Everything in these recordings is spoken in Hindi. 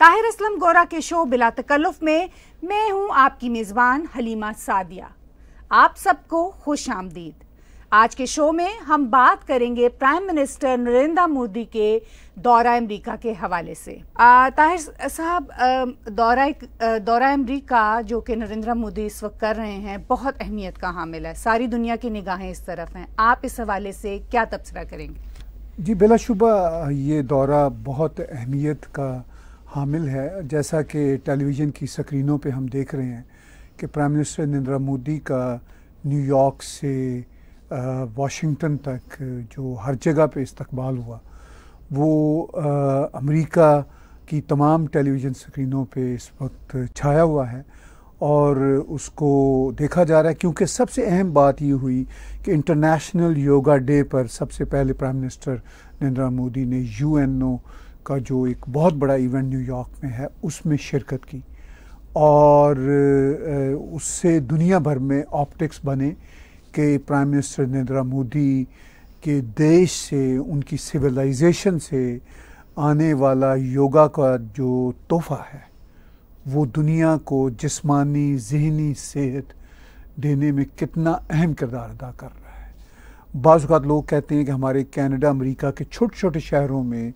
ताहिर असलम गौरा के शो बिला तकल्लुफ में मैं हूं आपकी मेज़बान हलीमा सादिया आप सबको खुश आमदीद आज के शो में हम बात करेंगे प्राइम मिनिस्टर नरेंद्र मोदी के दौरा अमेरिका के हवाले से ताहिर साहब दौरा दौरा अमेरिका जो कि नरेंद्र मोदी इस वक्त कर रहे हैं बहुत अहमियत का हामिल है सारी दुनिया की निगाहें इस तरफ हैं आप इस हवाले से क्या तबसरा करेंगे जी बिलाशुबा ये दौरा बहुत अहमियत का हामिल है जैसा कि टेलीविज़न की स्क्रीनों पे हम देख रहे हैं कि प्राइम मिनिस्टर नरेंद्र मोदी का न्यूयॉर्क से वाशिंगटन तक जो हर जगह पे इस्तकबाल हुआ वो अमेरिका की तमाम टेलीविज़न स्क्रीनों पे इस वक्त छाया हुआ है और उसको देखा जा रहा है क्योंकि सबसे अहम बात ये हुई कि इंटरनेशनल योगा डे पर सबसे पहले प्राइम मिनिस्टर नरेंद्र मोदी ने यू का जो एक बहुत बड़ा इवेंट न्यूयॉर्क में है उसमें शिरकत की और उससे दुनिया भर में ऑप्टिक्स बने कि प्राइम मिनिस्टर नरेंद्र मोदी के देश से उनकी सिविलाइजेशन से आने वाला योगा का जो तोहफा है वो दुनिया को जिस्मानी जहनी सेहत देने में कितना अहम किरदार अदा कर रहा है बाज़ात लोग कहते हैं कि हमारे कनाडा अमेरिका के छोटे छोटे शहरों में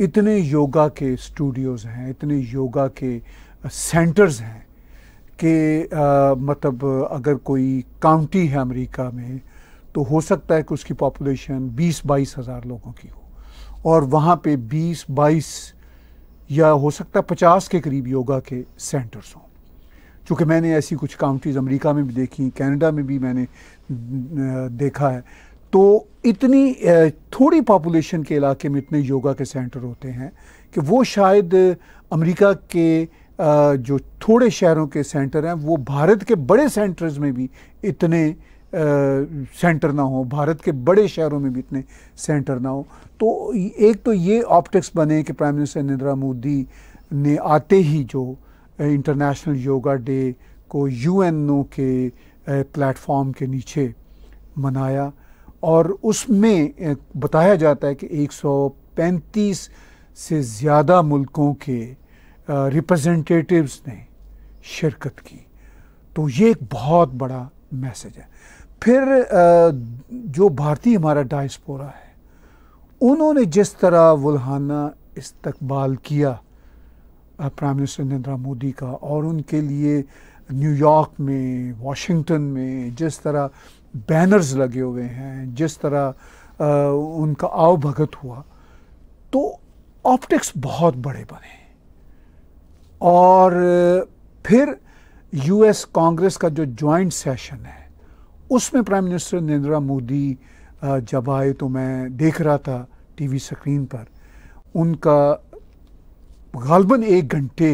इतने योगा के स्टूडियोज़ हैं इतने योगा के सेंटर्स हैं कि मतलब अगर कोई काउंटी है अमेरिका में तो हो सकता है कि उसकी पॉपुलेशन 20 बाईस हज़ार लोगों की हो और वहाँ पे 20 बाईस या हो सकता है 50 के करीब योगा के सेंटर्स हों चूँकि मैंने ऐसी कुछ काउंटीज़ अमेरिका में भी देखी कनाडा में भी मैंने देखा है तो इतनी थोड़ी पॉपुलेशन के इलाके में इतने योगा के सेंटर होते हैं कि वो शायद अमेरिका के जो थोड़े शहरों के सेंटर हैं वो भारत के बड़े सेंटर्स में भी इतने सेंटर ना हो भारत के बड़े शहरों में भी इतने सेंटर ना हो तो एक तो ये ऑप्टिक्स बने कि प्राइम मिनिस्टर नरेंद्र मोदी ने आते ही जो इंटरनेशनल योगा डे को यूएनओ के प्लेटफॉर्म के नीचे मनाया और उसमें बताया जाता है कि 135 से ज़्यादा मुल्कों के रिप्रेजेंटेटिव्स ने शिरकत की तो ये एक बहुत बड़ा मैसेज है फिर जो भारतीय हमारा डायस्पोरा है उन्होंने जिस तरह वुल्हाना इस्तकबाल किया प्राइम मिनिस्टर नरेंद्र मोदी का और उनके लिए न्यूयॉर्क में वाशिंगटन में जिस तरह बैनर्स लगे हुए हैं जिस तरह आ, उनका आव भगत हुआ तो ऑप्टिक्स बहुत बड़े बने और फिर यूएस कांग्रेस का जो जॉइंट सेशन है उसमें प्राइम मिनिस्टर नरेंद्र मोदी जब आए तो मैं देख रहा था टीवी स्क्रीन पर उनका गलबन एक घंटे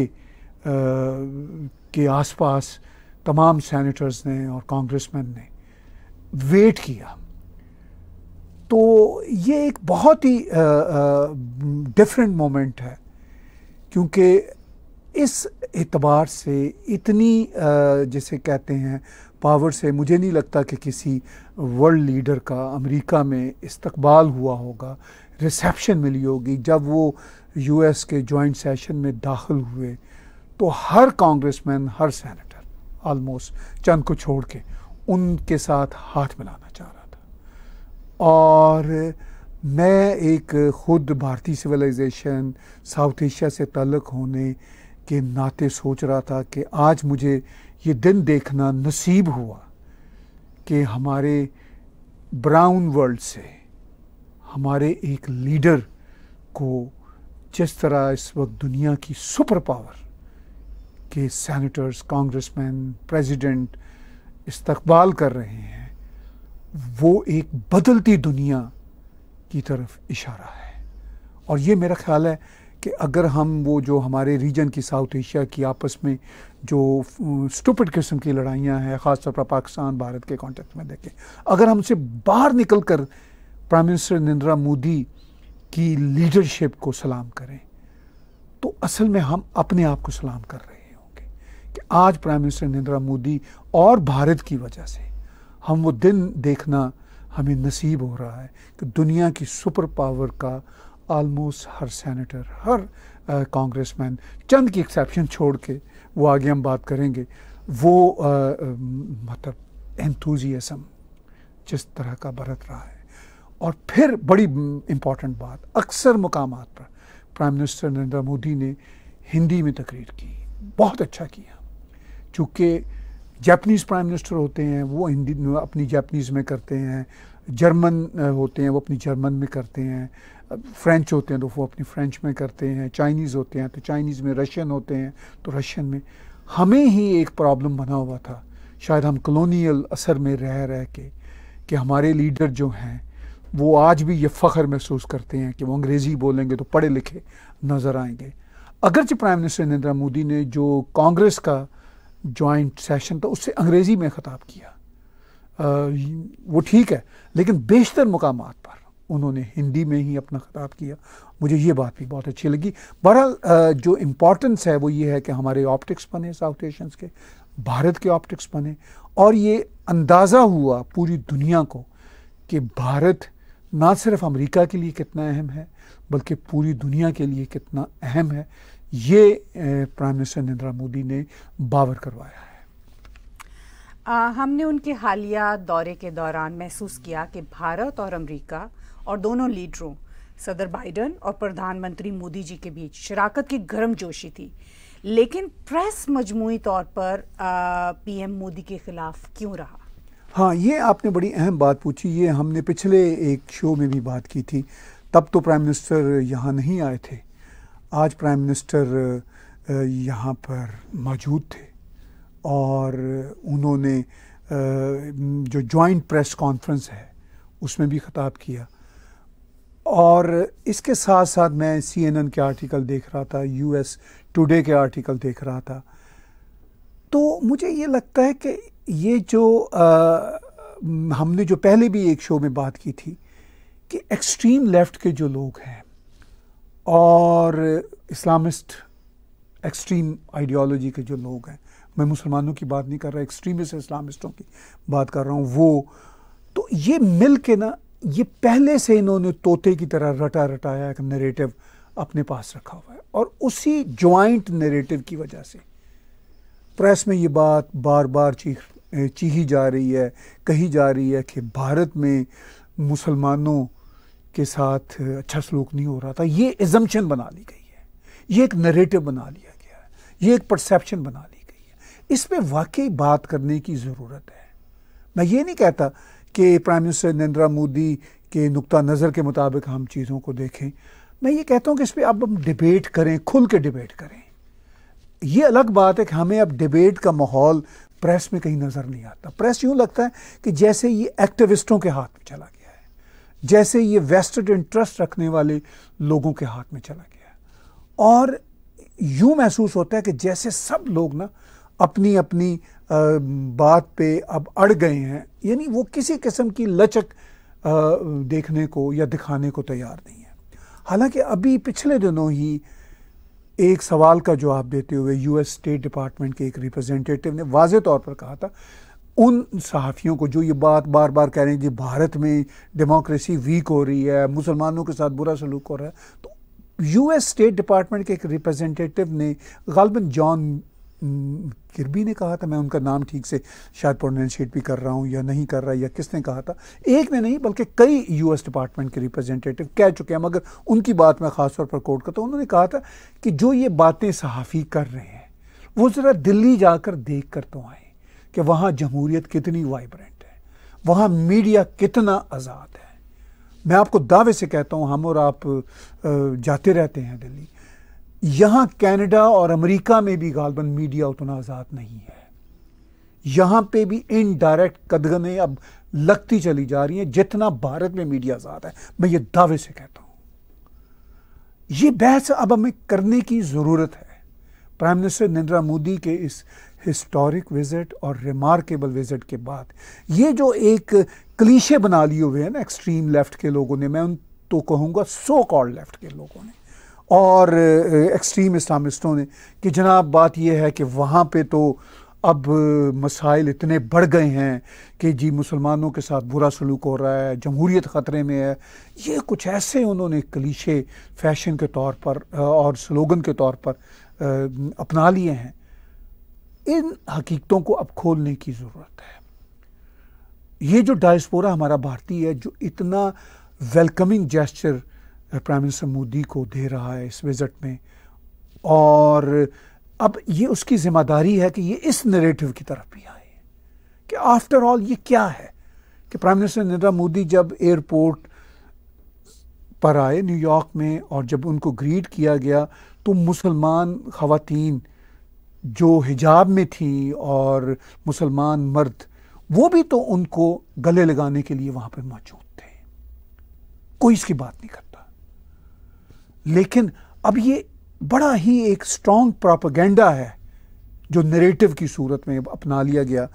के आसपास तमाम सेनेटर्स ने और कांग्रेसमैन ने वेट किया तो ये एक बहुत ही डिफरेंट मोमेंट है क्योंकि इस एतबार से इतनी जिसे कहते हैं पावर से मुझे नहीं लगता कि किसी वर्ल्ड लीडर का अमेरिका में इस्तकबाल हुआ होगा रिसेप्शन मिली होगी जब वो यूएस के जॉइंट सेशन में दाखिल हुए तो हर कांग्रेसमैन हर सेनेटर ऑलमोस्ट चंद को छोड़ के उनके साथ हाथ मिलाना चाह रहा था और मैं एक ख़ुद भारतीय सिविलाइजेशन साउथ एशिया से तल्लक होने के नाते सोच रहा था कि आज मुझे ये दिन देखना नसीब हुआ कि हमारे ब्राउन वर्ल्ड से हमारे एक लीडर को जिस तरह इस वक्त दुनिया की सुपर पावर के सेनेटर्स कांग्रेसमैन प्रेसिडेंट इस्तकबाल कर रहे हैं वो एक बदलती दुनिया की तरफ इशारा है और ये मेरा ख्याल है कि अगर हम वो जो हमारे रीजन की साउथ एशिया की आपस में जो स्टूपट किस्म की लड़ाइयाँ हैं ख़ासतौर पर पाकिस्तान भारत के कॉन्टेक्ट में देखें अगर हमसे बाहर निकल कर प्राइम मिनिस्टर नरेंद्र मोदी की लीडरशिप को सलाम करें तो असल में हम अपने आप को सलाम कर रहे हैं कि आज प्राइम मिनिस्टर नरेंद्र मोदी और भारत की वजह से हम वो दिन देखना हमें नसीब हो रहा है कि दुनिया की सुपर पावर का आलमोस्ट हर सेनेटर हर कांग्रेसमैन चंद की एक्सेप्शन छोड़ के वो आगे हम बात करेंगे वो आ, मतलब एंथुजियासम जिस तरह का बरत रहा है और फिर बड़ी इम्पॉर्टेंट बात अक्सर मुकाम पर प्राइम मिनिस्टर नरेंद्र मोदी ने हिंदी में तकरीर की बहुत अच्छा किया चूँकि जापनीज़ प्राइम मिनिस्टर होते हैं वो हिंदी अपनी जापनीज़ में करते हैं जर्मन होते हैं वो अपनी जर्मन में करते हैं फ्रेंच होते हैं तो वो अपनी फ्रेंच में करते हैं चाइनीज़ होते हैं तो चाइनीज़ में रशियन होते हैं तो रशियन में हमें ही एक प्रॉब्लम बना हुआ था शायद हम कलोनियल असर में रह रह के कि हमारे लीडर जो हैं वो आज भी ये फ़ख्र महसूस करते हैं कि वो अंग्रेज़ी बोलेंगे तो पढ़े लिखे नज़र आएंगे अगरचे प्राइम मिनिस्टर नरेंद्र मोदी ने जो कांग्रेस का जॉइंट सेशन था उससे अंग्रेज़ी में ख़ताब किया आ, वो ठीक है लेकिन बेशतर मकाम पर उन्होंने हिंदी में ही अपना ख़ताब किया मुझे ये बात भी बहुत अच्छी लगी बहरहाल जो इम्पोर्टेंस है वो ये है कि हमारे ऑप्टिक्स बने साउथ एशियंस के भारत के ऑप्टिक्स बने और ये अंदाज़ा हुआ पूरी दुनिया को कि भारत ना सिर्फ अमेरिका के लिए कितना अहम है बल्कि पूरी दुनिया के लिए कितना अहम है ये प्राइम मिनिस्टर नरेंद्र मोदी ने बावर करवाया है आ, हमने उनके हालिया दौरे के दौरान महसूस किया कि भारत और अमेरिका और दोनों लीडरों सदर बाइडन और प्रधानमंत्री मोदी जी के बीच शराकत की गर्म जोशी थी लेकिन प्रेस मजमू तौर पर पीएम मोदी के खिलाफ क्यों रहा हाँ ये आपने बड़ी अहम बात पूछी ये हमने पिछले एक शो में भी बात की थी तब तो प्राइम मिनिस्टर यहाँ नहीं आए थे आज प्राइम मिनिस्टर यहाँ पर मौजूद थे और उन्होंने जो जॉइंट प्रेस कॉन्फ्रेंस है उसमें भी ख़ताब किया और इसके साथ साथ मैं सीएनएन के आर्टिकल देख रहा था यूएस टुडे के आर्टिकल देख रहा था तो मुझे ये लगता है कि ये जो आ, हमने जो पहले भी एक शो में बात की थी कि एक्सट्रीम लेफ्ट के जो लोग हैं और इस्लामिस्ट एक्सट्रीम आइडियोलॉजी के जो लोग हैं मैं मुसलमानों की बात नहीं कर रहा एक्सट्रीमिस्ट इस्लामिस्टों की बात कर रहा हूँ वो तो ये मिल के ना ये पहले से इन्होंने तोते की तरह रटा रटाया एक नरेटिव अपने पास रखा हुआ है और उसी ज्वाइंट नरेटिव की वजह से प्रेस में ये बात बार बार चीख चीही जा रही है कही जा रही है कि भारत में मुसलमानों के साथ अच्छा सलूक नहीं हो रहा था ये एजम्पन बना ली गई है ये एक नरेटिव बना लिया गया है ये एक परसेप्शन बना ली गई है इस पर वाकई बात करने की ज़रूरत है मैं ये नहीं कहता कि प्राइम मिनिस्टर नरेंद्र मोदी के नुकता नज़र के मुताबिक हम चीज़ों को देखें मैं ये कहता हूँ कि इस पर अब हम डिबेट करें खुल के डिबेट करें ये अलग बात है कि हमें अब डिबेट का माहौल प्रेस में कहीं नज़र नहीं आता प्रेस यूँ लगता है कि जैसे ये एक्टिविस्टों के हाथ में चला गया जैसे ये वेस्टेड इंटरेस्ट रखने वाले लोगों के हाथ में चला गया और यूं महसूस होता है कि जैसे सब लोग ना अपनी अपनी बात पे अब अड़ गए हैं यानी वो किसी किस्म की लचक देखने को या दिखाने को तैयार नहीं है हालांकि अभी पिछले दिनों ही एक सवाल का जवाब देते हुए यूएस स्टेट डिपार्टमेंट के एक रिप्रेजेंटेटिव ने वाजे तौर पर कहा था उन सहाफ़ियों को जो ये बात बार बार कह रहे हैं कि भारत में डेमोक्रेसी वीक हो रही है मुसलमानों के साथ बुरा सलूक हो रहा है तो यू एस स्टेट डिपार्टमेंट के एक रिप्रजेंटेटिव ने गालबन जॉन किरबी ने कहा था मैं उनका नाम ठीक से शायद प्रोनाउंशिएट भी कर रहा हूँ या नहीं कर रहा या किसने कहा था एक ने नहीं बल्कि कई यूएस डिपार्टमेंट के रिप्रेजेंटेटिव कह चुके हैं मगर उनकी बात मैं ख़ासतौर पर कोट करता हूँ उन्होंने कहा था कि जो ये बातें सहाफ़ी कर रहे हैं वो ज़रा दिल्ली जाकर देख कर तो आए कि वहाँ जमहूरियत कितनी वाइब्रेंट है वहाँ मीडिया कितना आज़ाद है मैं आपको दावे से कहता हूँ हम और आप जाते रहते हैं दिल्ली यहाँ कनाडा और अमेरिका में भी गालबन मीडिया उतना आज़ाद नहीं है यहाँ पे भी इनडायरेक्ट कदगने अब लगती चली जा रही हैं जितना भारत में मीडिया आज़ाद है मैं ये दावे से कहता हूँ ये बहस अब हमें करने की ज़रूरत है प्राइम मिनिस्टर नरेंद्र मोदी के इस हिस्टोरिक विज़िट और रिमार्केबल विज़िट के बाद ये जो एक क्लीशे बना लिए हुए हैं ना एक्सट्रीम लेफ्ट के लोगों ने मैं उन तो कहूँगा सो कॉल लेफ्ट के लोगों ने और एक्सट्रीम इस्लामिस्टों ने कि जनाब बात यह है कि वहाँ पे तो अब मसाइल इतने बढ़ गए हैं कि जी मुसलमानों के साथ बुरा सलूक हो रहा है जमहूरियत ख़तरे में है ये कुछ ऐसे उन्होंने क्लीशे फैशन के तौर पर और स्लोगन के तौर पर अपना लिए हैं इन हकीकतों को अब खोलने की ज़रूरत है ये जो डायस्पोरा हमारा भारतीय है जो इतना welcoming gesture prime minister Modi को दे रहा है इस विज़िट में और अब ये उसकी जिम्मेदारी है कि ये इस नरेटिव की तरफ भी आए कि आफ्टर ऑल ये क्या है कि प्राइम मिनिस्टर नरेंद्र मोदी जब एयरपोर्ट पर आए न्यूयॉर्क में और जब उनको ग्रीट किया गया तो मुसलमान खातन जो हिजाब में थी और मुसलमान मर्द वो भी तो उनको गले लगाने के लिए वहां पर मौजूद थे कोई इसकी बात नहीं करता लेकिन अब ये बड़ा ही एक स्ट्रॉन्ग प्रोपागेंडा है जो नरेटिव की सूरत में अपना लिया गया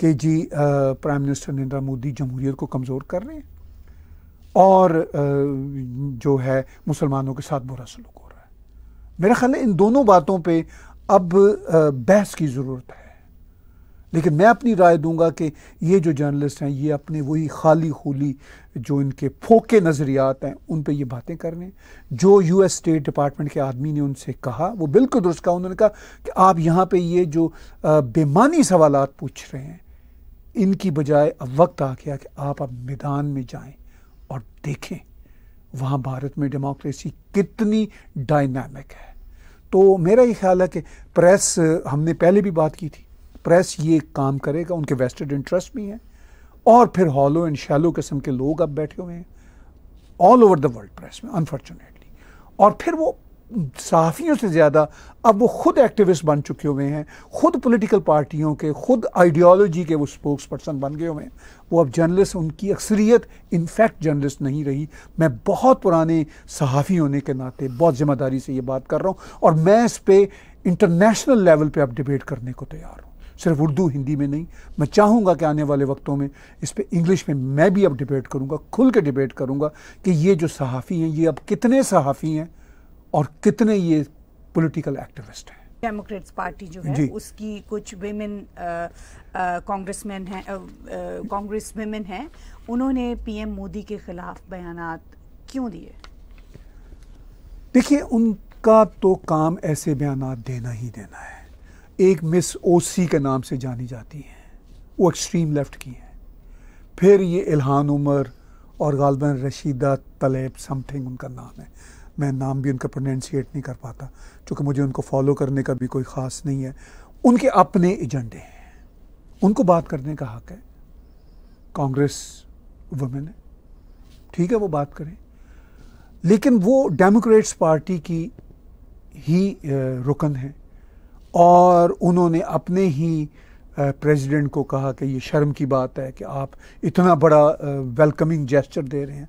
कि जी प्राइम मिनिस्टर नरेंद्र मोदी जमहूरियत को कमज़ोर कर रहे हैं और आ, जो है मुसलमानों के साथ बुरा सलूक हो रहा है मेरा ख्याल है इन दोनों बातों पे अब बहस की ज़रूरत है लेकिन मैं अपनी राय दूंगा कि ये जो जर्नलिस्ट हैं ये अपने वही खाली खोली जो इनके फोके नज़रियात हैं उन पे ये बातें कर रहे हैं जो यूएस स्टेट डिपार्टमेंट के आदमी ने उनसे कहा वो बिल्कुल दुरुस्त कहा उन्होंने कहा कि आप यहाँ पे ये जो बेमानी सवाल पूछ रहे हैं इनकी बजाय अब वक्त आ गया कि आप अब मैदान में जाए और देखें वहाँ भारत में डेमोक्रेसी कितनी डायनामिक है तो मेरा ये ख्याल है कि प्रेस हमने पहले भी बात की थी प्रेस ये काम करेगा उनके वेस्टेड इंटरेस्ट भी हैं और फिर हॉलो एंड शैलो किस्म के लोग अब बैठे हुए हैं all over the world press में अनफॉर्चुनेटली और फिर वो सहाफ़ियों से ज़्यादा अब वो ख़ुद एक्टिविस्ट बन चुके हुए हैं ख़ुद पॉलिटिकल पार्टियों के ख़ुद आइडियोलॉजी के वो स्पोक्स पर्सन बन गए हुए हैं वो अब जर्नलिस्ट उनकी अक्सरियत इनफैक्ट जर्नलिस्ट नहीं रही मैं बहुत पुराने सहाफ़ी होने के नाते बहुत ज़िम्मेदारी से ये बात कर रहा हूँ और मैं इस पर इंटरनेशनल लेवल पर अब डिबेट करने को तैयार हूँ सिर्फ उर्दू हिंदी में नहीं मैं चाहूँगा कि आने वाले वक्तों में इस पर इंग्लिश में मैं भी अब डिबेट करूँगा खुल के डिबेट करूँगा कि ये जो सहाफ़ी हैं ये अब कितने सहाफ़ी हैं और कितने ये पॉलिटिकल एक्टिविस्ट हैं डेमोक्रेट्स पार्टी जो है उसकी कुछ वेमेन कांग्रेसमैन हैं कांग्रेस वेमेन हैं उन्होंने पीएम मोदी के खिलाफ बयान क्यों दिए देखिए उनका तो काम ऐसे बयान देना ही देना है एक मिस ओसी के नाम से जानी जाती हैं वो एक्सट्रीम लेफ्ट की हैं फिर ये इल्हान उमर और गालबन रशीदा तलेब समथिंग उनका नाम है मैं नाम भी उनका प्रोनाउंसिएट नहीं कर पाता चूँकि मुझे उनको फॉलो करने का भी कोई ख़ास नहीं है उनके अपने एजेंडे हैं उनको बात करने का हक है कांग्रेस वुमेन है ठीक है वो बात करें लेकिन वो डेमोक्रेट्स पार्टी की ही रुकन है और उन्होंने अपने ही प्रेसिडेंट को कहा कि ये शर्म की बात है कि आप इतना बड़ा वेलकमिंग जेस्चर दे रहे हैं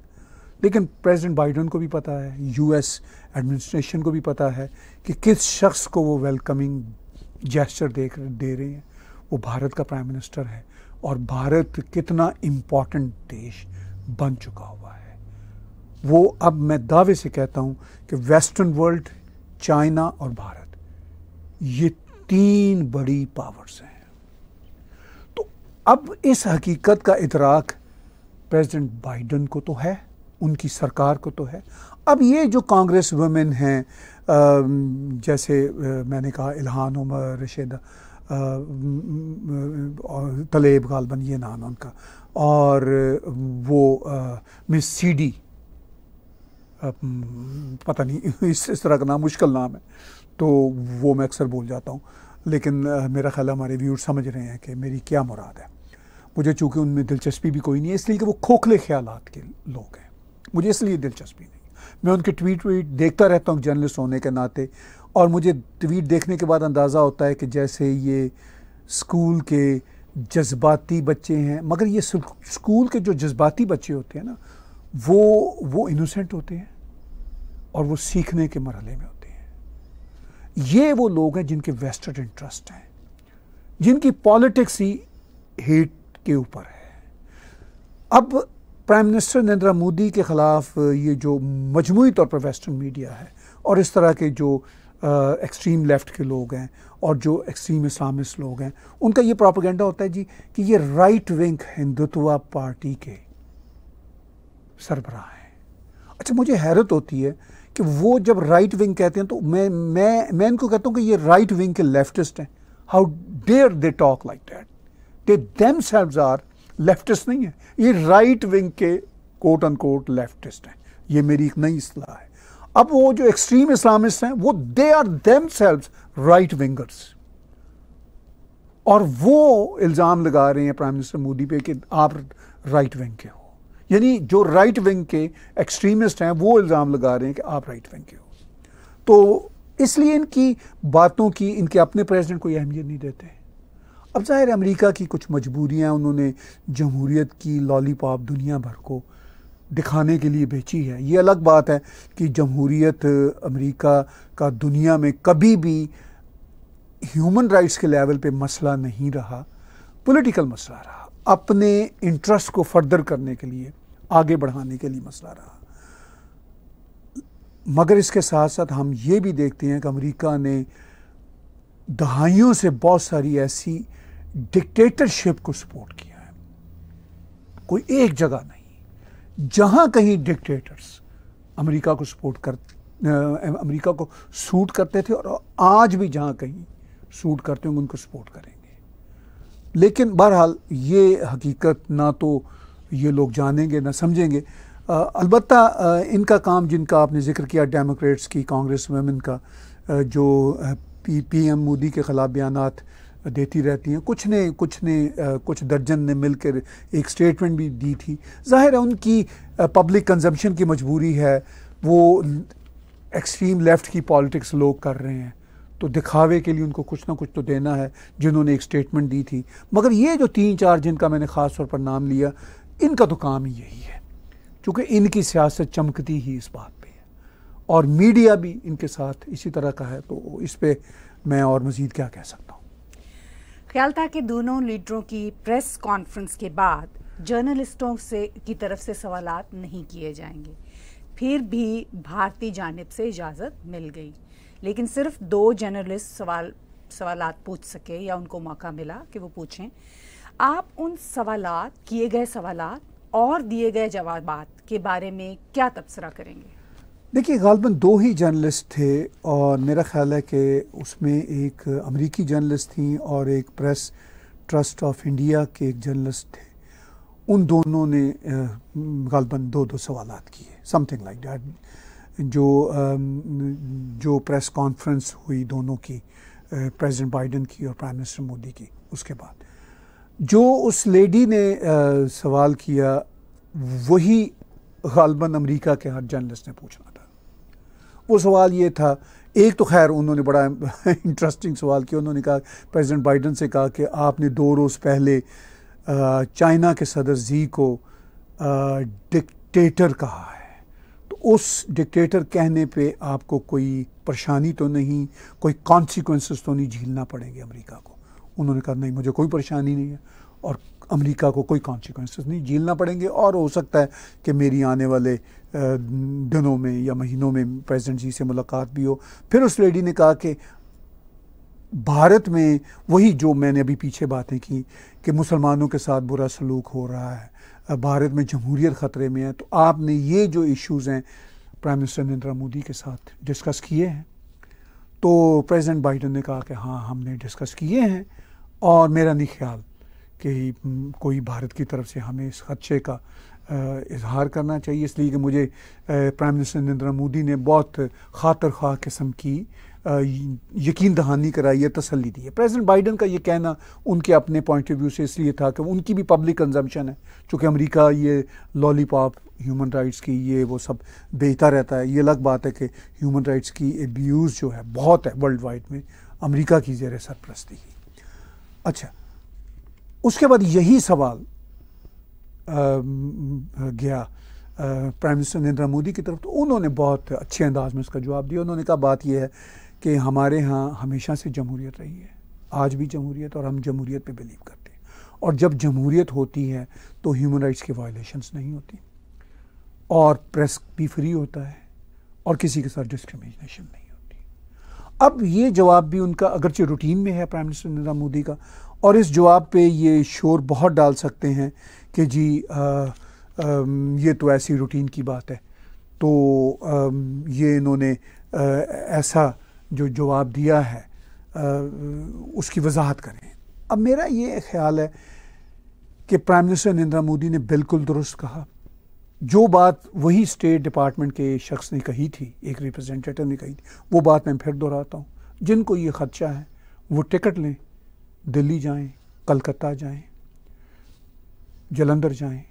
लेकिन प्रेसिडेंट बाइडन को भी पता है यूएस एडमिनिस्ट्रेशन को भी पता है कि किस शख्स को वो वेलकमिंग जेस्टर दे दे रहे हैं वो भारत का प्राइम मिनिस्टर है और भारत कितना इम्पॉर्टेंट देश बन चुका हुआ है वो अब मैं दावे से कहता हूँ कि वेस्टर्न वर्ल्ड चाइना और भारत ये तीन बड़ी पावर्स हैं तो अब इस हकीकत का इतराक प्रेसिडेंट बाइडन को तो है उनकी सरकार को तो है अब ये जो कांग्रेस वुमेन हैं जैसे मैंने कहा इल्हान उमर रशीदा तलेब गालबन ये नाम है उनका और वो मिस सीडी पता नहीं इस इस तरह का नाम मुश्किल नाम है तो वो मैं अक्सर बोल जाता हूँ लेकिन मेरा ख्याल हमारे व्यूअर्स समझ रहे हैं कि मेरी क्या मुराद है मुझे चूँकि उनमें दिलचस्पी भी कोई नहीं है इसलिए कि वो खोखले ख्याल के लोग हैं मुझे इसलिए दिलचस्पी नहीं मैं उनके ट्वीट वीट देखता रहता हूँ जर्नलिस्ट होने के नाते और मुझे ट्वीट देखने के बाद अंदाज़ा होता है कि जैसे ये स्कूल के जज्बाती बच्चे हैं मगर ये स्कूल के जो जज्बाती बच्चे होते हैं ना वो वो इनोसेंट होते हैं और वो सीखने के मरहले में होते हैं ये वो लोग हैं जिनके वेस्टेड इंटरेस्ट हैं जिनकी पॉलिटिक्स ही हेट के ऊपर है अब प्राइम मिनिस्टर नरेंद्र मोदी के ख़िलाफ़ ये जो मजमू तौर पर वेस्टर्न मीडिया है और इस तरह के जो एक्सट्रीम लेफ़्ट के लोग हैं और जो एक्सट्रीम इस्लामिस्ट लोग हैं उनका ये प्रोपोगेंडा होता है जी कि ये राइट विंग हिंदुत्वा पार्टी के सरबराह हैं अच्छा मुझे हैरत होती है कि वो जब राइट विंग कहते हैं तो मैं मैं मैं इनको कहता हूँ कि ये राइट विंग के लेफ्टिस्ट हैं how dare they talk like that they them are leftist नहीं है ये राइट विंग के कोट अन कोट लेफ्टिस्ट हैं ये मेरी एक नई असलाह है अब वो जो एक्सट्रीम इस्लामिस्ट हैं वो they are them right wingers और वो इल्ज़ाम लगा रहे हैं प्राइम मिनिस्टर मोदी पे कि आप राइट विंग के हो यानी जो राइट विंग के एक्सट्रीमिस्ट हैं वो इल्ज़ाम लगा रहे हैं कि आप राइट विंग के हो तो इसलिए इनकी बातों की इनके अपने प्रेसिडेंट कोई अहमियत नहीं देते अब ज़ाहिर अमेरिका की कुछ मजबूरियाँ उन्होंने जमहूरीत की लॉलीपॉप दुनिया भर को दिखाने के लिए बेची है ये अलग बात है कि जमहूरीत अमेरिका का दुनिया में कभी भी ह्यूमन राइट्स के लेवल पे मसला नहीं रहा पॉलिटिकल मसला रहा अपने इंटरेस्ट को फर्दर करने के लिए आगे बढ़ाने के लिए मसला रहा मगर इसके साथ साथ हम ये भी देखते हैं कि अमेरिका ने दहाइयों से बहुत सारी ऐसी डिक्टेटरशिप को सपोर्ट किया है कोई एक जगह नहीं जहां कहीं डिक्टेटर्स अमेरिका को सपोर्ट कर अमेरिका को सूट करते थे और आज भी जहां कहीं सूट करते होंगे उनको सपोर्ट करेंगे लेकिन बहरहाल ये हकीकत ना तो ये लोग जानेंगे ना समझेंगे अलबत् इनका काम जिनका आपने जिक्र किया डेमोक्रेट्स की कांग्रेस वमेन का आ, जो पी पी एम मोदी के ख़िलाफ़ बयान देती रहती हैं कुछ ने कुछ ने कुछ दर्जन ने मिलकर एक स्टेटमेंट भी दी थी जाहिर है उनकी पब्लिक कंजम्पशन की मजबूरी है वो एक्सट्रीम लेफ़्ट की पॉलिटिक्स लोग कर रहे हैं तो दिखावे के लिए उनको कुछ ना कुछ तो देना है जिन्होंने एक स्टेटमेंट दी थी मगर ये जो तीन चार जिनका मैंने ख़ास तौर पर नाम लिया इनका तो काम ही यही है चूँकि इनकी सियासत चमकती ही इस बात पे है और मीडिया भी इनके साथ इसी तरह का है तो इस पर मैं और मज़ीद क्या कह सकता हूँ था के दोनों लीडरों की प्रेस कॉन्फ्रेंस के बाद जर्नलिस्टों से की तरफ से सवाल नहीं किए जाएंगे फिर भी भारतीय जानब से इजाज़त मिल गई लेकिन सिर्फ दो जर्नलिस्ट सवाल सवाल पूछ सके या उनको मौका मिला कि वो पूछें आप उन सवाल किए गए सवाल और दिए गए जवाब के बारे में क्या तबसरा करेंगे देखिए गालबन दो ही जर्नलिस्ट थे और मेरा ख्याल है कि उसमें एक अमरीकी जर्नलिस्ट थी और एक प्रेस ट्रस्ट ऑफ इंडिया के एक जर्नलिस्ट थे उन दोनों ने गालबन दो दो सवाल किए समथिंग लाइक डैट जो जो प्रेस कॉन्फ्रेंस हुई दोनों की प्रेसिडेंट बाइडन की और प्राइम मिनिस्टर मोदी की उसके बाद जो उस लेडी ने सवाल किया वही गालबन अमेरिका के हर जर्नलिस्ट ने पूछना था वो सवाल ये था एक तो खैर उन्होंने बड़ा इंटरेस्टिंग सवाल किया उन्होंने कहा प्रेसिडेंट बाइडन से कहा कि आपने दो रोज़ पहले चाइना के सदर जी को डिक्टेटर कहा है तो उस डिक्टेटर कहने पे आपको कोई परेशानी तो नहीं कोई कॉन्सिक्वेंसेस तो नहीं झीलना पड़ेंगे अमेरिका को उन्होंने कहा नहीं मुझे कोई परेशानी नहीं है और अमेरिका को कोई कॉन्सिक्वेंसेस नहीं झेलना पड़ेंगे और हो सकता है कि मेरी आने वाले दिनों में या महीनों में प्रेसिडेंट जी से मुलाकात भी हो फिर उस लेडी ने कहा कि भारत में वही जो मैंने अभी पीछे बातें की कि मुसलमानों के साथ बुरा सलूक हो रहा है भारत में जमहूरियत ख़तरे में है तो आपने ये जो इश्यूज़ हैं प्राइम मिनिस्टर नरेंद्र मोदी के साथ डिस्कस किए हैं तो प्रेसिडेंट बाइडन ने कहा कि हाँ हमने डिस्कस किए हैं और मेरा नहीं ख्याल कि कोई भारत की तरफ से हमें इस खदशे का इजहार करना चाहिए इसलिए कि मुझे प्राइम मिनिस्टर नरेंद्र मोदी ने बहुत खातर खा किस्म की यकीन दहानी कराई है तसली दी है प्रेसिडेंट बाइडन का ये कहना उनके अपने पॉइंट ऑफ व्यू से इसलिए था कि उनकी भी पब्लिक कंजम्पशन है चूँकि अमेरिका ये लॉलीपॉप ह्यूमन राइट्स की ये वो सब बेहतर रहता है ये अलग बात है कि ह्यूमन राइट्स की एब्यूज़ जो है बहुत है वर्ल्ड वाइड में अमरीका की जेर सरप्रस्ती अच्छा उसके बाद यही सवाल गया प्राइम मिनिस्टर नरेंद्र मोदी की तरफ तो उन्होंने बहुत अच्छे अंदाज में उसका जवाब दिया उन्होंने कहा बात यह है कि हमारे यहाँ हमेशा से जमहूरियत रही है आज भी जमहूरियत और हम जमहूरियत पे बिलीव करते हैं और जब जमहूरियत होती है तो ह्यूमन राइट्स के वायलेशंस नहीं होती और प्रेस भी फ्री होता है और किसी के साथ डिस्क्रिमिनेशन नहीं होती अब ये जवाब भी उनका अगरचे रूटीन में है प्राइम मिनिस्टर नरेंद्र मोदी का और इस जवाब पे ये शोर बहुत डाल सकते हैं कि जी आ, आ, ये तो ऐसी रूटीन की बात है तो आ, ये इन्होंने ऐसा जो जवाब दिया है आ, उसकी वजाहत करें अब मेरा ये ख्याल है कि प्राइम मिनिस्टर नरेंद्र मोदी ने बिल्कुल दुरुस्त कहा जो बात वही स्टेट डिपार्टमेंट के शख्स ने कही थी एक रिप्रेजेंटेटिव ने कही थी वो बात मैं फिर दोहराता हूँ जिनको ये ख़दशा है वो टिकट लें दिल्ली जाएं, कलकत्ता जाएं, जलंधर जाएं,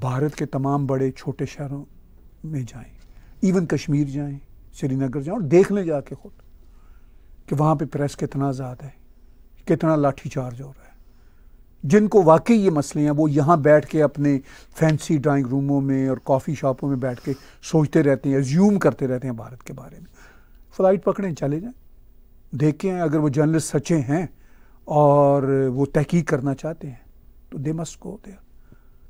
भारत के तमाम बड़े छोटे शहरों में जाएं, इवन कश्मीर जाएं, श्रीनगर जाएं और देख लें जाके खुद कि वहाँ पे प्रेस कितना ज़्यादा है कितना लाठीचार्ज हो रहा है जिनको वाकई ये मसले हैं वो यहाँ बैठ के अपने फैंसी ड्राइंग रूमों में और कॉफ़ी शॉपों में बैठ के सोचते रहते हैं एज्यूम करते रहते हैं भारत के बारे में फ्लाइट पकड़ें चले जाएं देखें अगर वो जर्नलिस्ट सच्चे हैं और वो तहकीक करना चाहते हैं तो दे मस्ट गो दे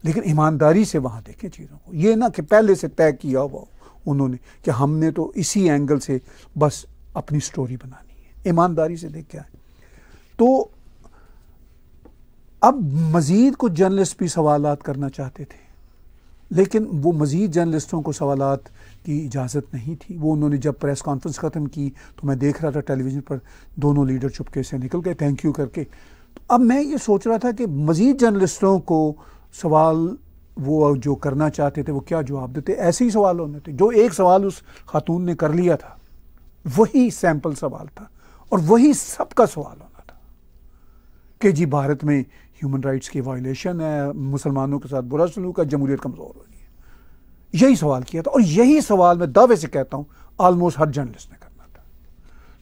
लेकिन ईमानदारी से वहाँ देखें चीज़ों को ये ना कि पहले से तय किया हुआ उन्होंने कि हमने तो इसी एंगल से बस अपनी स्टोरी बनानी है ईमानदारी से देख क्या है तो अब मज़ीद कुछ जर्नलिस्ट भी सवाल करना चाहते थे लेकिन वो मज़ीद जर्नलिस्टों को सवाल की इजाज़त नहीं थी वो उन्होंने जब प्रेस कॉन्फ्रेंस ख़त्म की तो मैं देख रहा था टेलीविज़न पर दोनों लीडर चुपके से निकल गए थैंक यू करके तो अब मैं ये सोच रहा था कि मज़ीद जर्नलिस्टों को सवाल वो जो करना चाहते थे वो क्या जवाब देते ऐसे ही सवाल होने थे जो एक सवाल उस खातून ने कर लिया था वही सैम्पल सवाल था और वही सबका सवाल होना था कि जी भारत में ह्यूमन राइट्स की वायलेशन है मुसलमानों के साथ बुरा सलूक है जमहूरियत कमज़ोर हो रही है यही सवाल किया था और यही सवाल मैं दावे से कहता हूँ आलमोस्ट हर जर्नलिस्ट ने करना था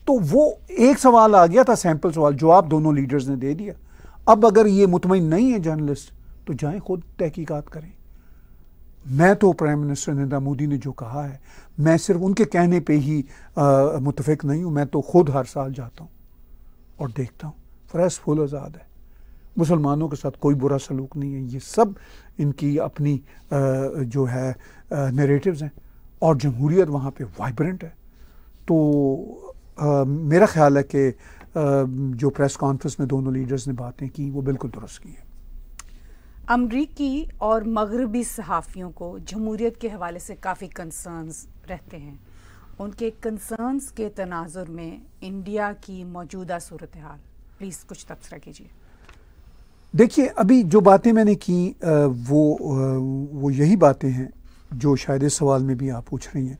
तो वो एक सवाल आ गया था सैम्पल सवाल जो आप दोनों लीडर्स ने दे दिया अब अगर ये मुतमिन नहीं है जर्नलिस्ट तो जाएँ खुद तहकीकत करें मैं तो प्राइम मिनिस्टर नरेंद्र मोदी ने जो कहा है मैं सिर्फ उनके कहने पे ही मुतफिक नहीं हूँ मैं तो खुद हर साल जाता हूँ और देखता हूँ फ्रेश फुल आज़ाद है मुसलमानों के साथ कोई बुरा सलूक नहीं है ये सब इनकी अपनी जो है नरेटिव्स हैं और जमहूरीत वहाँ पर वाइब्रेंट है तो आ, मेरा ख्याल है कि जो प्रेस कॉन्फ्रेंस में दोनों लीडर्स ने बातें की वो बिल्कुल दुरुस्त की हैं अमरीकी और मगरबी सहाफ़ियों को जमहूरीत के हवाले से काफ़ी कंसर्नस रहते हैं उनके कंसर्नस के तनाजुर में इंडिया की मौजूदा सूरत हाल प्लीज़ कुछ तबसरा कीजिए देखिए अभी जो बातें मैंने की वो वो यही बातें हैं जो शायद इस सवाल में भी आप पूछ रही हैं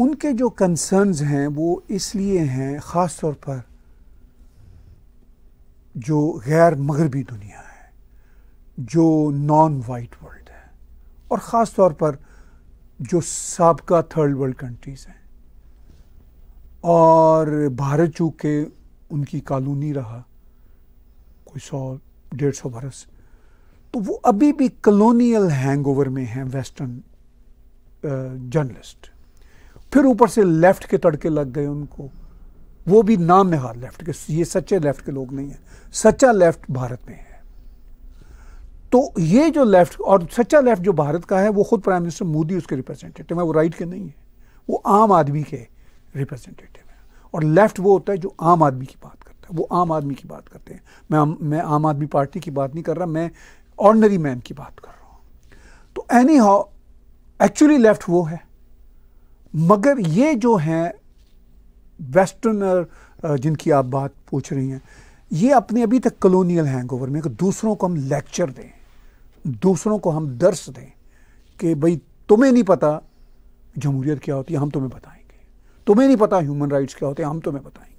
उनके जो कंसर्न्स हैं वो इसलिए हैं ख़ास तौर पर जो गैर मगरबी दुनिया है जो नॉन वाइट वर्ल्ड है और ख़ास तौर पर जो सबका थर्ड वर्ल्ड कंट्रीज़ हैं और भारत चूँकि उनकी कॉलोनी रहा कोई सौ डेढ़ सौ बरस तो वो अभी भी कलोनियल हैंगओवर में हैं वेस्टर्न जर्नलिस्ट फिर ऊपर से लेफ्ट के तड़के लग गए उनको वो भी नाम निहार लेफ्ट के ये सच्चे लेफ्ट के लोग नहीं है सच्चा लेफ्ट भारत में है तो ये जो लेफ्ट और सच्चा लेफ्ट जो भारत का है वो खुद प्राइम मिनिस्टर मोदी उसके रिप्रेजेंटेटिव है वो राइट के नहीं है वो आम आदमी के रिप्रेजेंटेटिव है और लेफ्ट वो होता है जो आम आदमी की बात वो आम आदमी की बात करते हैं मैं आम, मैं आम आदमी पार्टी की बात नहीं कर रहा मैं ऑर्डनरी मैन की बात कर रहा हूँ तो एनी हाउ एक्चुअली लेफ्ट वो है मगर ये जो हैं वेस्टर्नर जिनकी आप बात पूछ रही हैं ये अपने अभी तक कलोनियल हैंगओवर में कि दूसरों को हम लेक्चर दें दूसरों को हम दर्श दें कि भाई तुम्हें नहीं पता जमहूरियत क्या होती है हम तुम्हें बताएंगे तुम्हें नहीं पता ह्यूमन राइट्स क्या होते हैं हम तुम्हें बताएंगे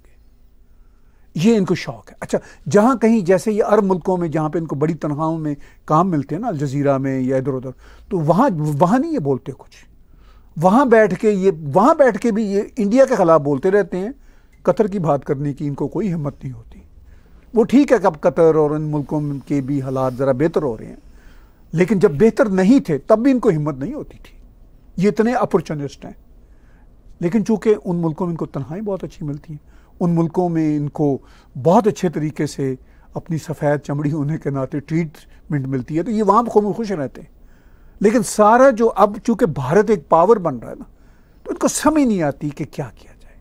ये इनको शौक है अच्छा जहाँ कहीं जैसे ये अरब मुल्कों में जहाँ पे इनको बड़ी तनख्वाहों में काम मिलते हैं ना अलजीरा में या इधर उधर तो वहाँ वहाँ नहीं ये बोलते कुछ वहाँ बैठ के ये वहाँ बैठ के भी ये इंडिया के ख़िलाफ़ बोलते रहते हैं कतर की बात करने की इनको कोई हिम्मत नहीं होती वो ठीक है कब कतर और इन मुल्कों के भी हालात ज़रा बेहतर हो रहे हैं लेकिन जब बेहतर नहीं थे तब भी इनको हिम्मत नहीं होती थी ये इतने अपॉर्चुनिस्ट हैं लेकिन चूँकि उन मुल्कों में इनको तनहाई बहुत अच्छी मिलती हैं उन मुल्कों में इनको बहुत अच्छे तरीके से अपनी सफ़ेद चमड़ी होने के नाते ट्रीटमेंट मिलती है तो ये वहाँ खूब खुश रहते हैं लेकिन सारा जो अब चूंकि भारत एक पावर बन रहा है ना तो इनको समझ नहीं आती कि क्या किया जाए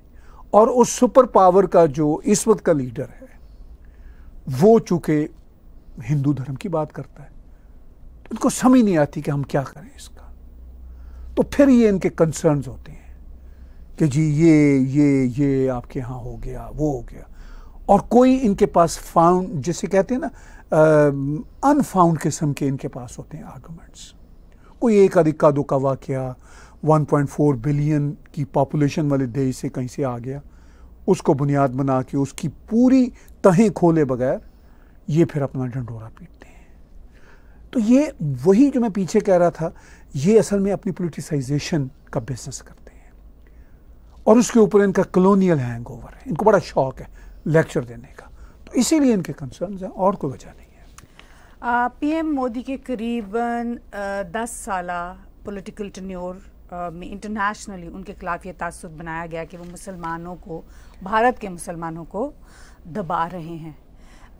और उस सुपर पावर का जो इस वक्त का लीडर है वो चूंकि हिंदू धर्म की बात करता है तो इनको समझ नहीं आती कि हम क्या करें इसका तो फिर ये इनके कंसर्न्स होते हैं कि जी ये ये ये आपके यहाँ हो गया वो हो गया और कोई इनके पास फाउंड जिसे कहते हैं ना अनफाउंड किस्म के इनके पास होते हैं आर्गूमेंट्स कोई एक वाक्य दुक्का पॉइंट 1.4 बिलियन की पॉपुलेशन वाले देश से कहीं से आ गया उसको बुनियाद बना के उसकी पूरी तहें खोले बगैर ये फिर अपना ढंडोरा पीटते हैं तो ये वही जो मैं पीछे कह रहा था ये असल में अपनी पोलिटिसाइजेशन का बिजनेस करता और उसके ऊपर इनका कलोनियल हैंग ओवर है इनको बड़ा शौक है लेक्चर देने का तो इसीलिए इनके कंसर्न हैं और कोई वजह नहीं है पीएम मोदी के करीबन दस साल पोलिटिकल टनोर में इंटरनेशनली उनके खिलाफ ये तासर बनाया गया कि वो मुसलमानों को भारत के मुसलमानों को दबा रहे हैं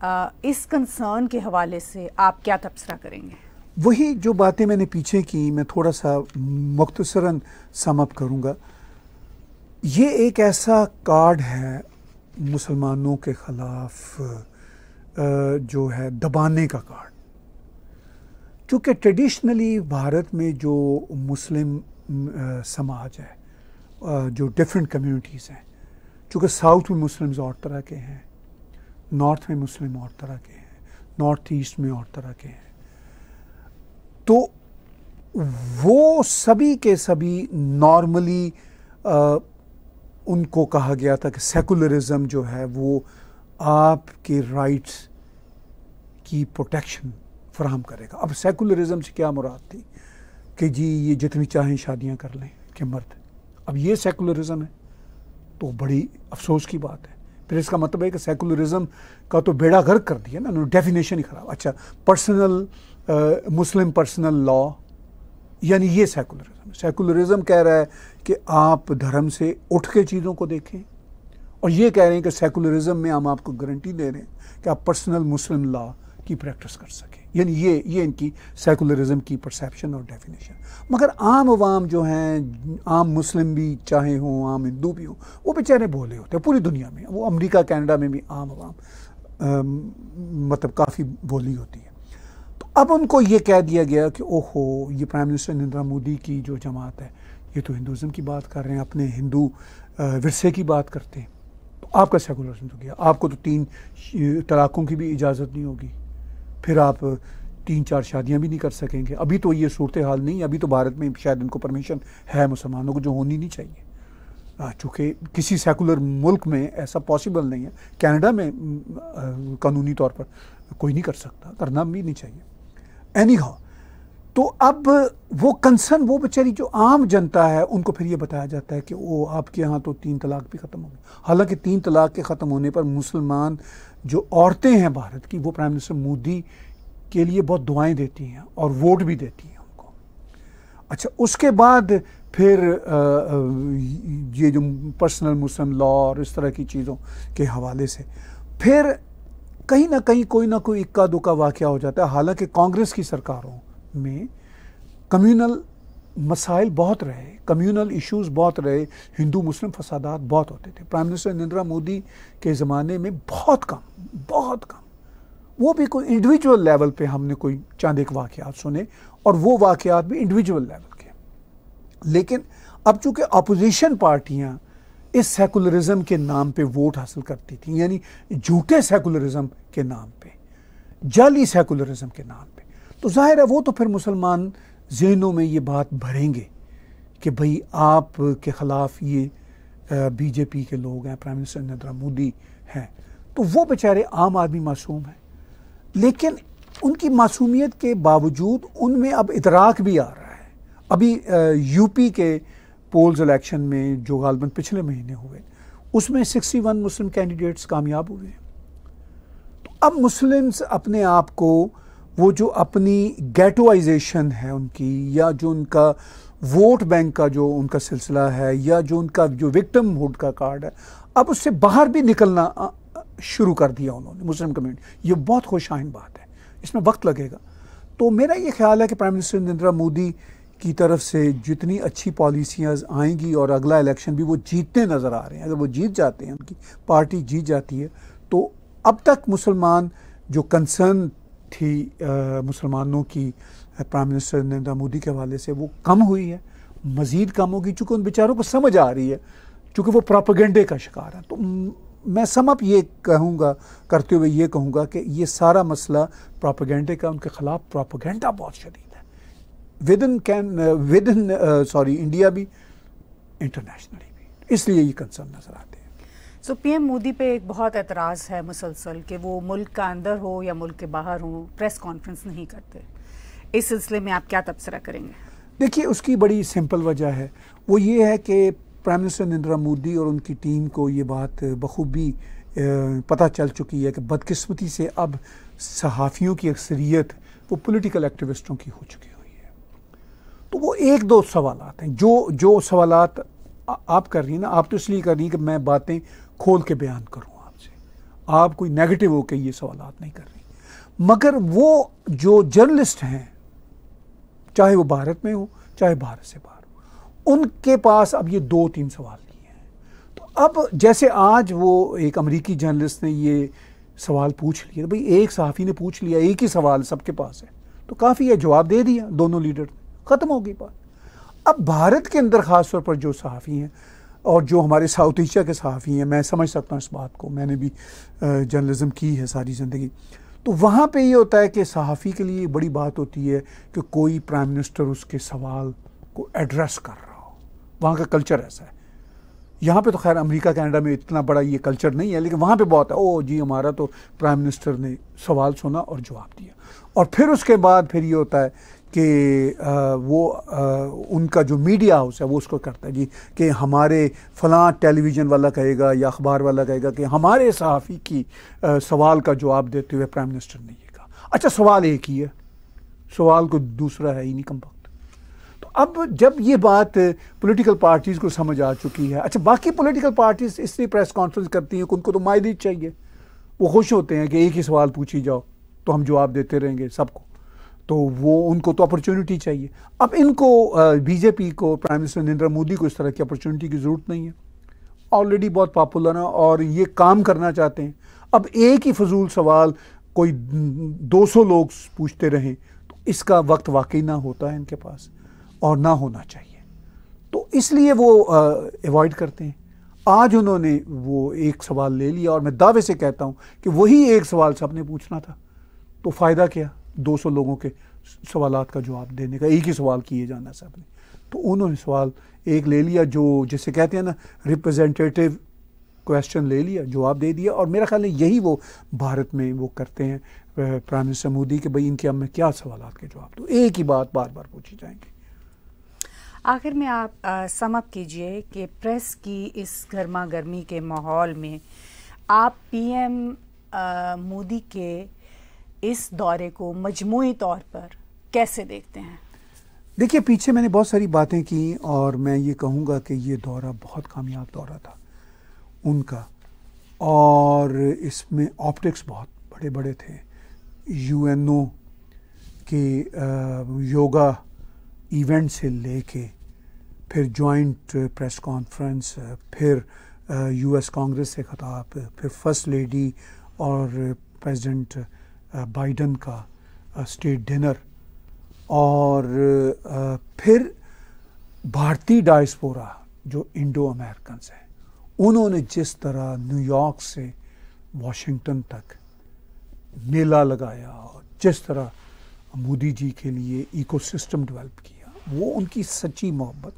आ, इस कंसर्न के हवाले से आप क्या तबसरा करेंगे वही जो बातें मैंने पीछे की मैं थोड़ा सा मुख्तसरा समअप करूँगा ये एक ऐसा कार्ड है मुसलमानों के ख़िलाफ़ जो है दबाने का कार्ड क्योंकि ट्रेडिशनली भारत में जो मुस्लिम समाज है जो डिफरेंट कम्युनिटीज़ हैं चूँकि साउथ में मुस्लिम्स और तरह के हैं नॉर्थ में मुस्लिम और तरह के हैं नॉर्थ ईस्ट में और तरह के हैं तो वो सभी के सभी नॉर्मली उनको कहा गया था कि सेकुलरिज्म जो है वो आपके राइट्स की प्रोटेक्शन फ्राहम करेगा अब सेकुलरिज्म से क्या मुराद थी कि जी ये जितनी चाहें शादियां कर लें कि मर्द अब ये सेकुलरिज्म है तो बड़ी अफसोस की बात है फिर इसका मतलब है कि सेकुलरिज्म का तो बेड़ा गर्क कर दिया ना उन्होंने डेफिनेशन ही ख़राब अच्छा पर्सनल मुस्लिम पर्सनल लॉ यानी ये सेकुलरिज्म सेकुलरिज्म कह रहा है कि आप धर्म से उठ के चीज़ों को देखें और ये कह रहे हैं कि सेकुलरिज्म में हम आपको गारंटी दे रहे हैं कि आप पर्सनल मुस्लिम लॉ की प्रैक्टिस कर सकें यानी ये ये इनकी सेकुलरिज्म की परसेप्शन और डेफिनेशन मगर आम अवाम जो हैं आम मुस्लिम भी चाहे हों आम हिंदू भी हों वो बेचारे भोले होते हैं पूरी दुनिया में वो अमरीका कैनेडा में भी आम अवाम मतलब काफ़ी बोली होती है तो अब उनको ये कह दिया गया कि ओहो ये प्राइम मिनिस्टर नरेंद्र मोदी की जो जमात है ये तो हिंदुज़म की बात कर रहे हैं अपने हिंदू विरसे की बात करते हैं तो आपका सेकुलरिज्म तो किया आपको तो तीन तलाक़ों की भी इजाज़त नहीं होगी फिर आप तीन चार शादियां भी नहीं कर सकेंगे अभी तो ये सूरत हाल नहीं अभी तो भारत में शायद इनको परमिशन है मुसलमानों को जो होनी नहीं चाहिए चूँकि किसी सेकुलर मुल्क में ऐसा पॉसिबल नहीं है कैनेडा में कानूनी तौर पर कोई नहीं कर सकता करना भी नहीं चाहिए एनी हाउ तो अब वो कंसर्न वो बेचारी जो आम जनता है उनको फिर ये बताया जाता है कि वो आपके यहाँ तो तीन तलाक भी ख़त्म हो गई हालांकि तीन तलाक के ख़त्म होने पर मुसलमान जो औरतें हैं भारत की वो प्राइम मिनिस्टर मोदी के लिए बहुत दुआएं देती हैं और वोट भी देती हैं उनको अच्छा उसके बाद फिर ये जो पर्सनल मुस्लिम लॉ और इस तरह की चीज़ों के हवाले से फिर कहीं ना कहीं कोई ना कोई इक्का दुक्का वाक़ हो जाता है हालांकि कांग्रेस की सरकारों में कम्यूनल मसाइल बहुत रहे कम्यूनल इश्यूज बहुत रहे हिंदू मुस्लिम फसादात बहुत होते थे प्राइम मिनिस्टर नरेंद्र मोदी के ज़माने में बहुत कम बहुत कम वो भी कोई इंडिविजुअल लेवल पे हमने कोई चंद एक वाक़ात सुने और वो वाक़ात भी इंडिविजुअल लेवल के लेकिन अब चूँकि अपोजिशन पार्टियाँ इस सेकुलरिज्म के नाम पे वोट हासिल करती थी यानी झूठे सेकुलरिज्म के नाम पे जाली सेकुलरिज्म के नाम पे तो ज़ाहिर है वो तो फिर मुसलमान जहनों में ये बात भरेंगे कि भाई आप के ख़िलाफ़ ये बीजेपी के लोग हैं प्राइम मिनिस्टर नरेंद्र मोदी हैं तो वो बेचारे आम आदमी मासूम हैं लेकिन उनकी मासूमियत के बावजूद उनमें अब इतराक भी आ रहा है अभी यूपी के पोल्स इलेक्शन में जो गालबन पिछले महीने हुए उसमें 61 मुस्लिम कैंडिडेट्स कामयाब हुए हैं तो अब मुस्लिम्स अपने आप को वो जो अपनी गेटोइजेशन है उनकी या जो उनका वोट बैंक का जो उनका सिलसिला है या जो उनका जो विक्टम हुड का कार्ड है अब उससे बाहर भी निकलना शुरू कर दिया उन्होंने मुस्लिम कम्युनिटी ये बहुत खुशाइन बात है इसमें वक्त लगेगा तो मेरा ये ख्याल है कि प्राइम मिनिस्टर नरेंद्र मोदी की तरफ से जितनी अच्छी पॉलिसियाँ आएंगी और अगला इलेक्शन भी वो जीतते नज़र आ रहे हैं अगर वो जीत जाते हैं उनकी पार्टी जीत जाती है तो अब तक मुसलमान जो कंसर्न थी मुसलमानों की प्राइम मिनिस्टर नरेंद्र मोदी के हवाले से वो कम हुई है मज़ीद कम होगी चूँकि उन बेचारों को समझ आ रही है चूँकि वो प्रापगेंडे का शिकार है तो मैं समअप ये कहूँगा करते हुए ये कहूँगा कि ये सारा मसला प्रापगेंडे का उनके ख़िलाफ़ प्रापगेंडा बहुत शदीद है within can within sorry India भी इंटरनेशनली भी इसलिए ये कंसर्न नज़र आते हैं सो पीएम मोदी पे एक बहुत एतराज़ है मुसलसल कि वो मुल्क का अंदर हो या मुल्क के बाहर हो प्रेस कॉन्फ्रेंस नहीं करते इस सिलसिले में आप क्या तबसरा करेंगे देखिए उसकी बड़ी सिंपल वजह है वो ये है कि प्राइम मिनिस्टर नरेंद्र मोदी और उनकी टीम को ये बात बखूबी पता चल चुकी है कि बदकस्मती से अब सहाफ़ियों की अक्सरियत वो पॉलिटिकल एक्टिविस्टों की हो चुकी हुई है तो वो एक दो सवाल हैं जो जो सवाल आप कर रही हैं ना आप तो इसलिए कर रही हैं कि मैं बातें खोल के बयान करूँ आपसे आप कोई नेगेटिव होकर ये सवाल नहीं कर रही मगर वो जो जर्नलिस्ट हैं चाहे वो भारत में हो चाहे भारत से बाहर हो उनके पास अब ये दो तीन सवाल किए हैं तो अब जैसे आज वो एक अमरीकी जर्नलिस्ट ने ये सवाल पूछ लिया तो भाई एक सहाफ़ी ने पूछ लिया एक ही सवाल सबके पास है तो काफ़ी है जवाब दे दिया दोनों लीडर ने ख़त्म हो गई बात अब भारत के अंदर खासतौर पर जो सहाफ़ी हैं और जो हमारे साउथ एशिया के सहाफ़ी हैं मैं समझ सकता हूँ इस बात को मैंने भी जर्नलिज़म की है सारी ज़िंदगी तो वहाँ पे ये होता है कि सहाफ़ी के लिए बड़ी बात होती है कि कोई प्राइम मिनिस्टर उसके सवाल को एड्रेस कर रहा हो वहाँ का कल्चर ऐसा है यहाँ पे तो खैर अमेरिका कनाडा में इतना बड़ा ये कल्चर नहीं है लेकिन वहाँ पे बहुत है ओ जी हमारा तो प्राइम मिनिस्टर ने सवाल सुना और जवाब दिया और फिर उसके बाद फिर ये होता है कि वो उनका जो मीडिया हाउस है वो उसको करता है जी कि हमारे फलां टेलीविज़न वाला कहेगा या अखबार वाला कहेगा कि हमारे सहाफ़ी की सवाल का जवाब देते हुए प्राइम मिनिस्टर ने ये कहा अच्छा सवाल एक ही है सवाल को दूसरा है ही नहीं कम वक्त तो अब जब ये बात पॉलिटिकल पार्टीज़ को समझ आ चुकी है अच्छा बाकी पॉलिटिकल पार्टीज़ इसलिए प्रेस कॉन्फ्रेंस करती हैं कि उनको तो मायदीद चाहिए वो खुश होते हैं कि एक ही सवाल पूछी जाओ तो हम जवाब देते रहेंगे सबको तो वो उनको तो अपॉर्चुनिटी चाहिए अब इनको बीजेपी को प्राइम मिनिस्टर नरेंद्र मोदी को इस तरह की अपॉर्चुनिटी की ज़रूरत नहीं है ऑलरेडी बहुत पॉपुलर हैं और ये काम करना चाहते हैं अब एक ही फजूल सवाल कोई 200 लोग पूछते रहें तो इसका वक्त वाकई ना होता है इनके पास और ना होना चाहिए तो इसलिए वो अवॉइड करते हैं आज उन्होंने वो एक सवाल ले लिया और मैं दावे से कहता हूँ कि वही एक सवाल सबने पूछना था तो फ़ायदा क्या 200 लोगों के सवाल का जवाब देने का एक ही सवाल किए जाना साहब ने तो उन्होंने सवाल एक ले लिया जो जिसे कहते हैं ना रिप्रेजेंटेटिव क्वेश्चन ले लिया जवाब दे दिया और मेरा ख्याल है यही वो भारत में वो करते हैं प्राइम मिनिस्टर मोदी के भाई इनके अब मैं क्या सवाल के जवाब दूँ एक ही बात बार बार पूछी जाएंगी आखिर में आप समप कीजिए कि प्रेस की इस गर्मा गर्मी के माहौल में आप पीएम मोदी के इस दौरे को मजमू तौर पर कैसे देखते हैं देखिए पीछे मैंने बहुत सारी बातें की और मैं ये कहूँगा कि ये दौरा बहुत कामयाब दौरा था उनका और इसमें ऑप्टिक्स बहुत बड़े बड़े थे यू एन ओ के योगा इवेंट से लेके फिर जॉइंट प्रेस कॉन्फ्रेंस फिर यूएस कांग्रेस से खताब फिर फर्स्ट लेडी और प्रेसिडेंट बाइडन का स्टेट डिनर और फिर भारतीय डायस्पोरा जो इंडो अमेरिकन हैं उन्होंने जिस तरह न्यूयॉर्क से वाशिंगटन तक मेला लगाया और जिस तरह मोदी जी के लिए इकोसिस्टम डेवलप किया वो उनकी सच्ची मोहब्बत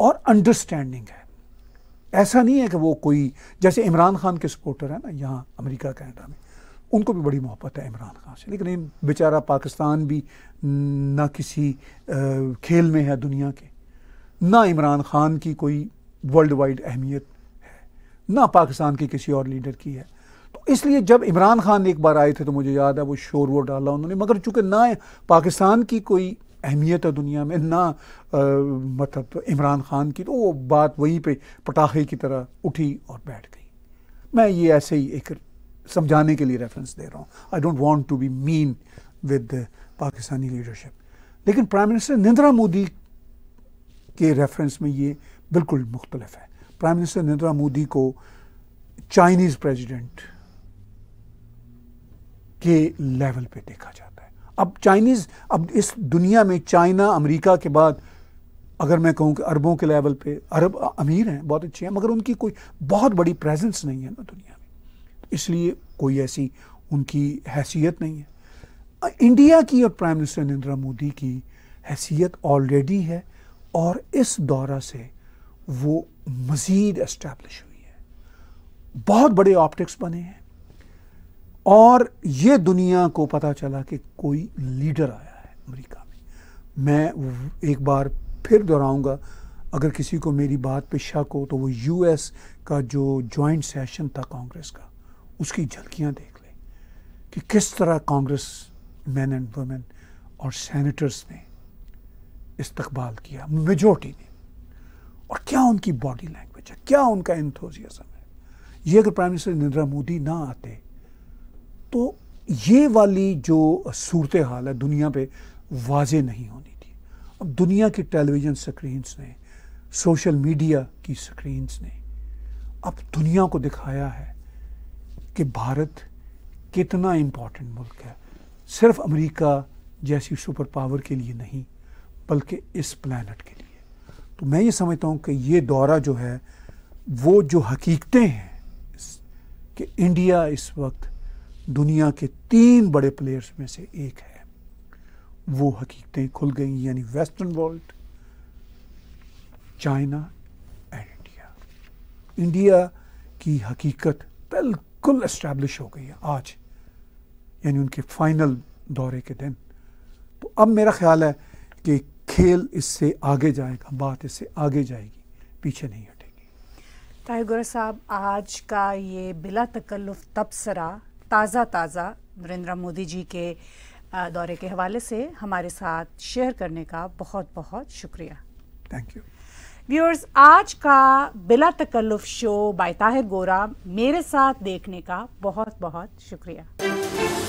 और अंडरस्टैंडिंग है ऐसा नहीं है कि वो कोई जैसे इमरान खान के सपोर्टर है ना यहाँ अमेरिका कैनेडा में उनको भी बड़ी मोहब्बत है इमरान खान से लेकिन इन बेचारा पाकिस्तान भी ना किसी खेल में है दुनिया के ना इमरान खान की कोई वर्ल्ड वाइड अहमियत है ना पाकिस्तान की किसी और लीडर की है तो इसलिए जब इमरान खान एक बार आए थे तो मुझे याद है वो शोर वो डाला उन्होंने मगर चूँकि ना पाकिस्तान की कोई अहमियत है दुनिया में ना आ, मतलब तो इमरान खान की तो वो बात वहीं पे पटाखे की तरह उठी और बैठ गई मैं ये ऐसे ही एक समझाने के लिए रेफरेंस दे रहा हूँ I don't want to be mean with Pakistani leadership लेकिन प्राइम मिनिस्टर नरेंद्र मोदी के रेफरेंस में ये बिल्कुल मुख्तलफ है प्राइम मिनिस्टर नरेंद्र मोदी को चाइनीज़ प्रेसिडेंट के लेवल पे देखा जाता है अब चाइनीज़ अब इस दुनिया में चाइना अमेरिका के बाद अगर मैं कहूँ कि अरबों के लेवल पे अरब अमीर हैं बहुत अच्छे हैं मगर उनकी कोई बहुत बड़ी प्रेजेंस नहीं है ना दुनिया इसलिए कोई ऐसी उनकी हैसियत नहीं है इंडिया की और प्राइम मिनिस्टर नरेंद्र मोदी की हैसियत ऑलरेडी है और इस दौरा से वो मज़ीद इस्टेब्लिश हुई है बहुत बड़े ऑप्टिक्स बने हैं और ये दुनिया को पता चला कि कोई लीडर आया है अमेरिका में मैं एक बार फिर दोहराऊंगा अगर किसी को मेरी बात पे शक हो तो वो यूएस का जो जॉइंट सेशन था कांग्रेस का उसकी झलकियाँ देख लें कि किस तरह कांग्रेस मैन एंड वुमेन और सेनेटर्स ने इस्तकबाल किया मेजोरिटी ने और क्या उनकी बॉडी लैंग्वेज है क्या उनका इंथोजियाज़म है ये अगर प्राइम मिनिस्टर नरेंद्र मोदी ना आते तो ये वाली जो सूरत हाल है दुनिया पे वाज नहीं होनी थी अब दुनिया की टेलीविज़न स्क्रीन्स ने सोशल मीडिया की स्क्रीन्स ने अब दुनिया को दिखाया है कि भारत कितना इम्पॉर्टेंट मुल्क है सिर्फ अमेरिका जैसी सुपर पावर के लिए नहीं बल्कि इस प्लानट के लिए तो मैं ये समझता हूँ कि ये दौरा जो है वो जो हकीकतें हैं कि इंडिया इस वक्त दुनिया के तीन बड़े प्लेयर्स में से एक है वो हकीकतें खुल गई यानी western world China and India India की हकीकत बिल्कुल बिल्कुल इस्टेब्लिश हो गई है आज यानी उनके फाइनल दौरे के दिन तो अब मेरा ख्याल है कि खेल इससे आगे जाएगा बात इससे आगे जाएगी पीछे नहीं हटेगी ताहिगुर साहब आज का ये बिला तकल्लुफ तबसरा ताज़ा ताज़ा नरेंद्र मोदी जी के दौरे के हवाले से हमारे साथ शेयर करने का बहुत बहुत शुक्रिया थैंक यू व्यूअर्स आज का बिला तकल्लुफ शो बाय ताहिर गोरा मेरे साथ देखने का बहुत बहुत शुक्रिया